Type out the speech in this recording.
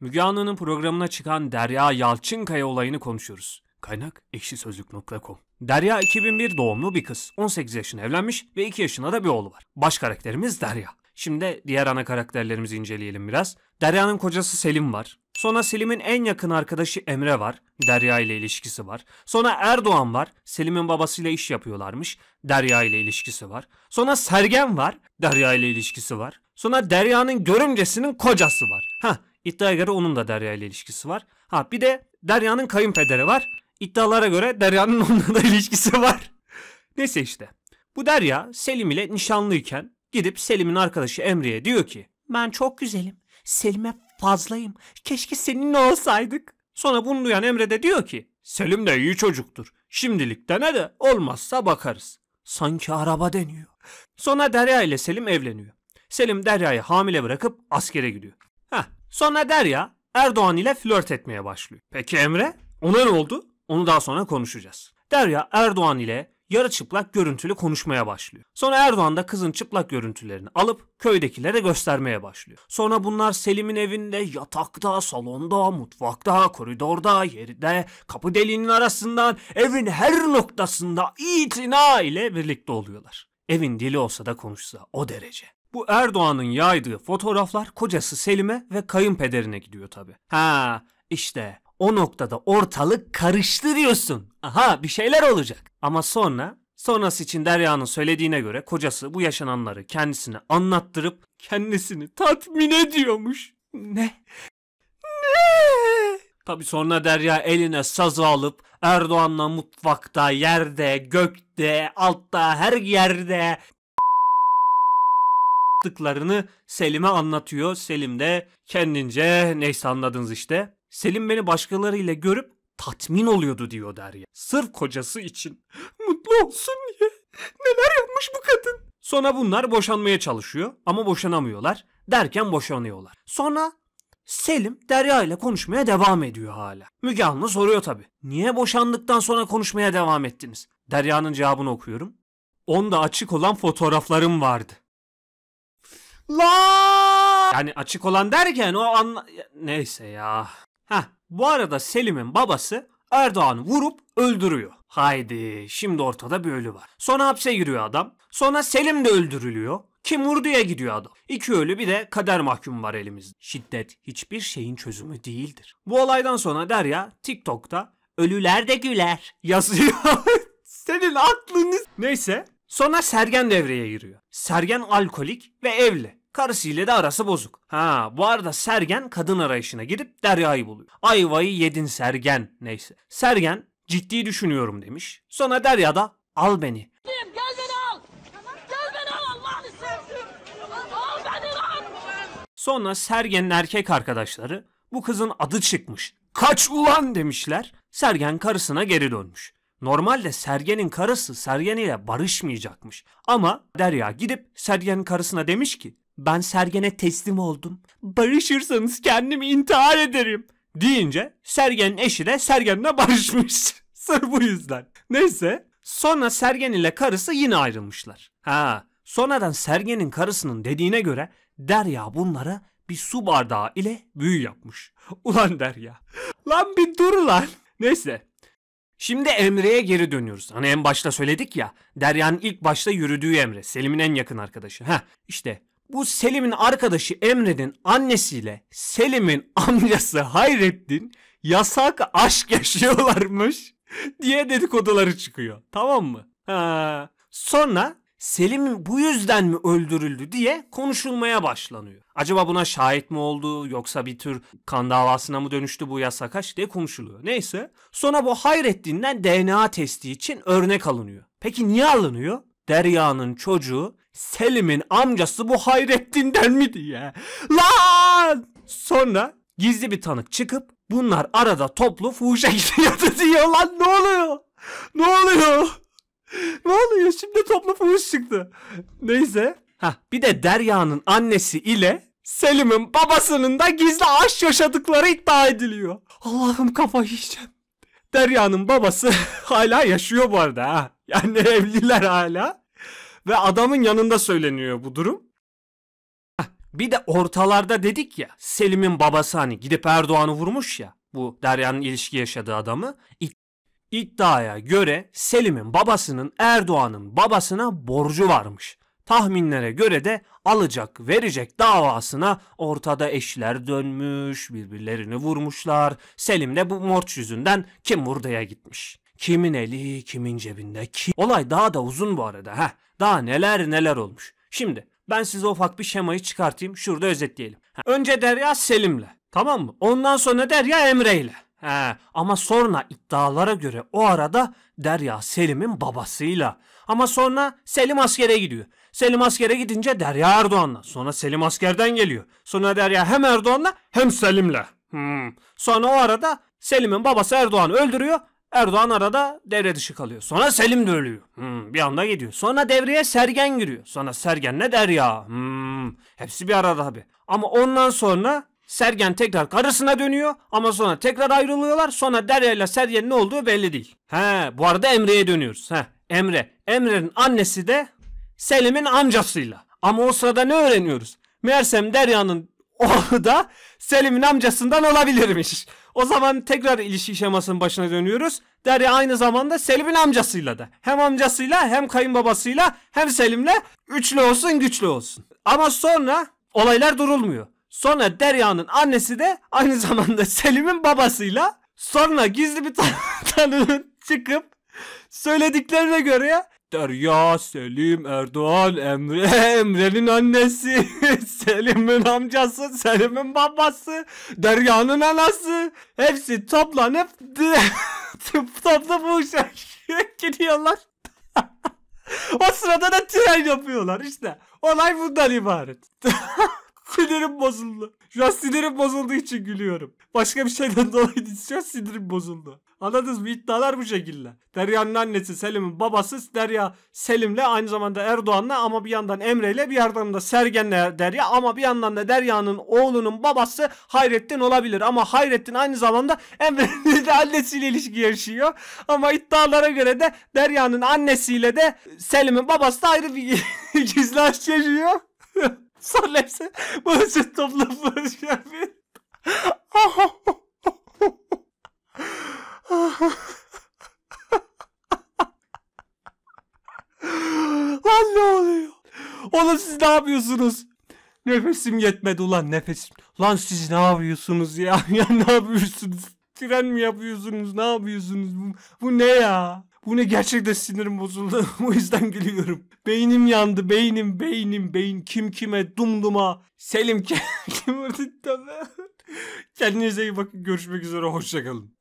Müge Anlı'nın programına çıkan Derya Yalçınkaya olayını konuşuyoruz. Kaynak ekşisözlük.com Derya 2001 doğumlu bir kız. 18 yaşına evlenmiş ve 2 yaşında da bir oğlu var. Baş karakterimiz Derya. Şimdi diğer ana karakterlerimizi inceleyelim biraz. Derya'nın kocası Selim var. Sonra Selim'in en yakın arkadaşı Emre var. Derya ile ilişkisi var. Sonra Erdoğan var. Selim'in babasıyla iş yapıyorlarmış. Derya ile ilişkisi var. Sonra Sergen var. Derya ile ilişkisi var. Sonra Derya'nın görümcesinin kocası var. Hah İddiaya göre onun da Derya ile ilişkisi var. Ha bir de Derya'nın kayınpederi var. İddialara göre Derya'nın onunla da ilişkisi var. Neyse işte. Bu Derya Selim ile nişanlıyken gidip Selim'in arkadaşı Emre'ye diyor ki ben çok güzelim. Selim'e fazlayım. Keşke seninle olsaydık. Sonra bunu duyan Emre de diyor ki Selim de iyi çocuktur. Şimdilik dene de olmazsa bakarız. Sanki araba deniyor. Sonra Derya ile Selim evleniyor. Selim Derya'yı hamile bırakıp askere gidiyor. Sonra Derya Erdoğan ile flört etmeye başlıyor. Peki Emre? Ona ne oldu? Onu daha sonra konuşacağız. Derya Erdoğan ile yarı çıplak görüntülü konuşmaya başlıyor. Sonra Erdoğan da kızın çıplak görüntülerini alıp köydekilere göstermeye başlıyor. Sonra bunlar Selim'in evinde yatakta, salonda, mutfakta, koridorda, yerde, kapı deliğinin arasından, evin her noktasında itina ile birlikte oluyorlar. Evin dili olsa da konuşsa o derece. Bu Erdoğan'ın yaydığı fotoğraflar kocası Selim'e ve kayınpederine gidiyor tabi. Ha işte o noktada ortalık karıştı diyorsun. Aha bir şeyler olacak. Ama sonra sonrası için Derya'nın söylediğine göre kocası bu yaşananları kendisine anlattırıp kendisini tatmin ediyormuş. Ne? Ne? Tabi sonra Derya eline sazı alıp Erdoğan'la mutfakta, yerde, gökte, altta, her yerde yaptıklarını Selim'e anlatıyor. Selim de kendince neyse anladınız işte. Selim beni başkalarıyla görüp tatmin oluyordu diyor Derya. Sırf kocası için. Mutlu olsun diye. Neler yapmış bu kadın. Sonra bunlar boşanmaya çalışıyor ama boşanamıyorlar. Derken boşanıyorlar. Sonra Selim Derya ile konuşmaya devam ediyor hala. Müge Anlı soruyor tabi. Niye boşandıktan sonra konuşmaya devam ettiniz? Derya'nın cevabını okuyorum. Onda açık olan fotoğraflarım vardı. La! Yani açık olan derken o an... Neyse ya. Ha bu arada Selim'in babası Erdoğan'ı vurup öldürüyor. Haydi şimdi ortada bir ölü var. Sonra hapse giriyor adam. Sonra Selim de öldürülüyor. Kim vurduya gidiyor adam. İki ölü bir de kader mahkum var elimizde. Şiddet hiçbir şeyin çözümü değildir. Bu olaydan sonra Derya TikTok'ta ölüler de güler yazıyor. Senin aklınız... Neyse Sonra Sergen devreye giriyor. Sergen alkolik ve evli. Karısıyla da arası bozuk. Ha bu arada Sergen kadın arayışına girip Derya'yı buluyor. Ayvayı yedin Sergen neyse. Sergen ciddi düşünüyorum demiş. Sonra Derya da al beni. Gel beni al. Gel beni al Allah'ını Al beni lan. Sonra Sergen'in erkek arkadaşları bu kızın adı çıkmış. Kaç ulan demişler. Sergen karısına geri dönmüş. Normalde Sergen'in karısı Sergen ile barışmayacakmış. Ama Derya gidip Sergen'in karısına demiş ki ben Sergen'e teslim oldum. Barışırsanız kendimi intihar ederim deyince Sergen'in eşi de Sergen'le barışmış. Sırf bu yüzden. Neyse sonra Sergen ile karısı yine ayrılmışlar. Ha sonradan Sergen'in karısının dediğine göre Derya bunlara bir su bardağı ile büyü yapmış. Ulan Derya. Lan bir dur lan. Neyse Şimdi Emre'ye geri dönüyoruz. Hani en başta söyledik ya. Derya'nın ilk başta yürüdüğü Emre. Selim'in en yakın arkadaşı. Ha İşte bu Selim'in arkadaşı Emre'nin annesiyle Selim'in amcası Hayrettin yasak aşk yaşıyorlarmış diye dedikoduları çıkıyor. Tamam mı? Ha. Sonra Selim'in bu yüzden mi öldürüldü diye konuşulmaya başlanıyor. Acaba buna şahit mi oldu yoksa bir tür kan davasına mı dönüştü bu yasak aşk diye konuşuluyor. Neyse sonra bu Hayrettin'den DNA testi için örnek alınıyor. Peki niye alınıyor? Derya'nın çocuğu Selim'in amcası bu Hayrettin'den mi diye. Lan! Sonra gizli bir tanık çıkıp bunlar arada toplu fuhuşa gidiyordu diyor lan ne oluyor? Ne oluyor? Ne oluyor? Şimdi toplu fuhuş çıktı. Neyse. Ha bir de Derya'nın annesi ile Selim'in babasının da gizli aşk yaşadıkları iddia ediliyor. Allah'ım kafayı yiyeceğim. Derya'nın babası hala yaşıyor bu arada ha. Yani evliler hala ve adamın yanında söyleniyor bu durum. Bir de ortalarda dedik ya Selim'in babası hani gidip Erdoğan'ı vurmuş ya bu Derya'nın ilişki yaşadığı adamı. İddiaya göre Selim'in babasının Erdoğan'ın babasına borcu varmış. Tahminlere göre de alacak verecek davasına ortada eşler dönmüş, birbirlerini vurmuşlar. Selim de bu morç yüzünden kim vurdaya gitmiş. Kimin eli kimin cebinde ki? Olay daha da uzun bu arada. ha. daha neler neler olmuş. Şimdi ben size ufak bir şemayı çıkartayım. Şurada özetleyelim. Ha, önce Derya Selim'le. Tamam mı? Ondan sonra Derya Emre'yle. He, ama sonra iddialara göre o arada Derya Selim'in babasıyla. Ama sonra Selim askere gidiyor. Selim askere gidince Derya Erdoğan'la. Sonra Selim askerden geliyor. Sonra Derya hem Erdoğan'la hem Selim'le. Hmm. Sonra o arada Selim'in babası Erdoğan öldürüyor. Erdoğan arada devre dışı kalıyor. Sonra Selim de ölüyor. Hmm, bir anda gidiyor. Sonra devreye Sergen giriyor. Sonra Sergen'le Derya. Hmm, hepsi bir arada abi. Ama ondan sonra Sergen tekrar karısına dönüyor ama sonra tekrar ayrılıyorlar. Sonra Derya ile Sergen'in ne olduğu belli değil. He, bu arada Emre'ye dönüyoruz. He, Emre. Emre'nin annesi de Selim'in amcasıyla. Ama o sırada ne öğreniyoruz? Mersem Derya'nın oğlu da Selim'in amcasından olabilirmiş. O zaman tekrar ilişki şemasının başına dönüyoruz. Derya aynı zamanda Selim'in amcasıyla da. Hem amcasıyla hem kayınbabasıyla hem Selim'le üçlü olsun güçlü olsun. Ama sonra olaylar durulmuyor. Sonra Derya'nın annesi de aynı zamanda Selim'in babasıyla sonra gizli bir tanığın çıkıp söylediklerine göre Derya, Selim, Erdoğan, Emre, Emre'nin annesi, Selim'in amcası, Selim'in babası, Derya'nın anası. Hepsi toplanıp toplu bu uşak gidiyorlar. o sırada da tren yapıyorlar işte. Olay bundan ibaret. Sinirim bozuldu. Şu an sinirim bozulduğu için gülüyorum. Başka bir şeyden dolayı değil. şu an sinirim bozuldu. Anladınız mı? İddialar bu şekilde. Derya'nın annesi Selim'in babası Derya Selim'le aynı zamanda Erdoğan'la ama bir yandan Emre'yle bir yandan da Sergen'le Derya ama bir yandan da Derya'nın oğlunun babası Hayrettin olabilir. Ama Hayrettin aynı zamanda Emre'nin de annesiyle ilişki yaşıyor. Ama iddialara göre de Derya'nın annesiyle de Selim'in babası da ayrı bir gizli yaşıyor. Sonra hepsi barışı toplam barışlar bir. Lan ne oluyor? Oğlum siz ne yapıyorsunuz? Nefesim yetmedi ulan nefesim. Lan siz ne yapıyorsunuz ya? ya ne yapıyorsunuz? Tren mi yapıyorsunuz? Ne yapıyorsunuz? Bu, bu ne ya? Bu ne gerçekten sinirim bozuldu. o yüzden gülüyorum. Beynim yandı. Beynim, beynim, beyin. Kim kime, dumduma. Selim kim vurdu? Kendinize iyi bakın. Görüşmek üzere. Hoşçakalın.